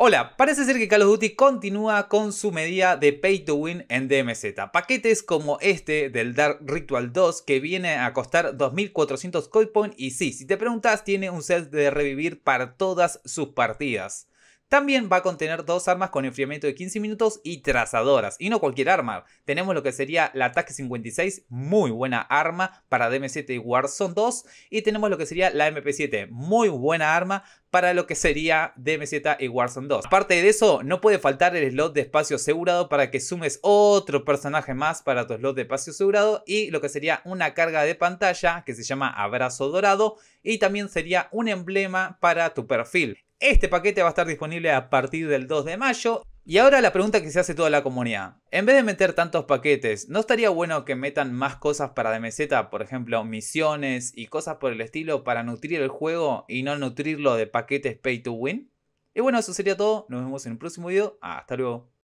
Hola, parece ser que Call of Duty continúa con su medida de pay to win en DMZ. Paquetes como este del Dark Ritual 2 que viene a costar 2400 coin y sí, si te preguntas tiene un set de revivir para todas sus partidas. También va a contener dos armas con enfriamiento de 15 minutos y trazadoras, y no cualquier arma. Tenemos lo que sería la ataque 56, muy buena arma para DM7 y Warzone 2, y tenemos lo que sería la MP7, muy buena arma para lo que sería DM7 y Warzone 2. Aparte de eso, no puede faltar el slot de espacio asegurado para que sumes otro personaje más para tu slot de espacio asegurado y lo que sería una carga de pantalla que se llama abrazo dorado y también sería un emblema para tu perfil. Este paquete va a estar disponible a partir del 2 de mayo. Y ahora la pregunta que se hace toda la comunidad. En vez de meter tantos paquetes, ¿no estaría bueno que metan más cosas para DMZ? Por ejemplo, misiones y cosas por el estilo para nutrir el juego y no nutrirlo de paquetes pay to win. Y bueno, eso sería todo. Nos vemos en un próximo video. Hasta luego.